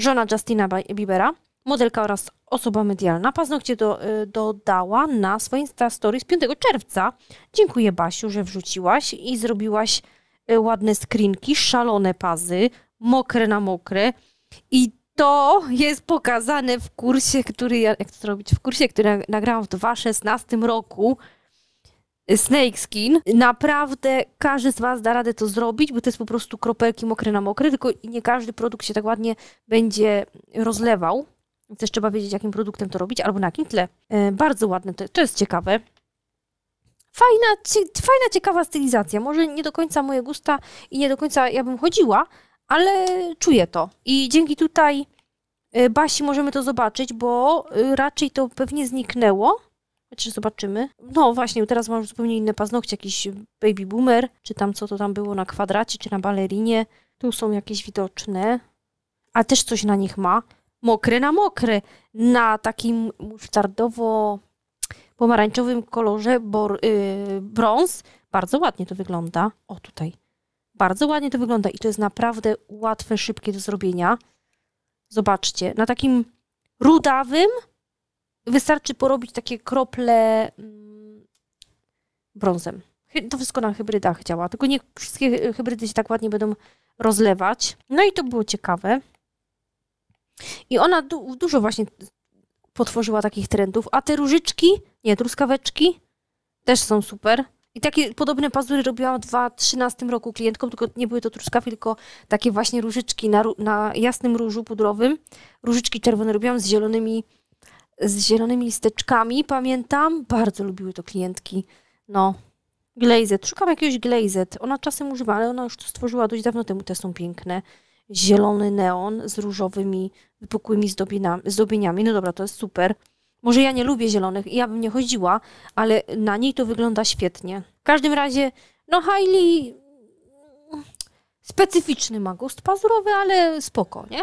żona Justina Biebera, modelka oraz osoba medialna, paznokcie do, y, dodała na swoje Insta z 5 czerwca. Dziękuję Basiu, że wrzuciłaś i zrobiłaś y, ładne skrinki, szalone pazy, mokre na mokre i to jest pokazane w kursie, który ja, jak to robić, w kursie, który nagrałam w 2016 roku, Snake skin Naprawdę każdy z Was da radę to zrobić, bo to jest po prostu kropelki mokre na mokre, tylko nie każdy produkt się tak ładnie będzie rozlewał. Też trzeba wiedzieć, jakim produktem to robić, albo na jakim tle. E, bardzo ładne, to, to jest ciekawe. Fajna, cie, fajna, ciekawa stylizacja. Może nie do końca moje gusta i nie do końca ja bym chodziła, ale czuję to. I dzięki tutaj e, Basi możemy to zobaczyć, bo e, raczej to pewnie zniknęło Chociaż znaczy, zobaczymy. No właśnie, teraz mam zupełnie inne paznokcie, jakiś baby boomer, czy tam co to tam było na kwadracie, czy na balerinie. Tu są jakieś widoczne. A też coś na nich ma. mokre na mokry. Na takim musztardowo pomarańczowym kolorze bor, yy, brąz. Bardzo ładnie to wygląda. O, tutaj. Bardzo ładnie to wygląda i to jest naprawdę łatwe, szybkie do zrobienia. Zobaczcie, na takim rudawym, Wystarczy porobić takie krople mm, brązem. To wszystko na hybrydach działa, tylko nie wszystkie hybrydy się tak ładnie będą rozlewać. No i to było ciekawe. I ona du dużo właśnie potworzyła takich trendów. A te różyczki, nie, truskaweczki też są super. I takie podobne pazury robiłam w 2013 roku klientkom, tylko nie były to truskawki, tylko takie właśnie różyczki na, na jasnym różu pudrowym. Różyczki czerwone robiłam z zielonymi z zielonymi listeczkami, pamiętam. Bardzo lubiły to klientki. No, glazed. Szukam jakiegoś glazed Ona czasem używa, ale ona już to stworzyła dość dawno temu. Te są piękne. Zielony neon z różowymi, wypukłymi zdobieniami. No dobra, to jest super. Może ja nie lubię zielonych i ja bym nie chodziła, ale na niej to wygląda świetnie. W każdym razie, no Hailey specyficzny ma gust pazurowy, ale spoko, nie?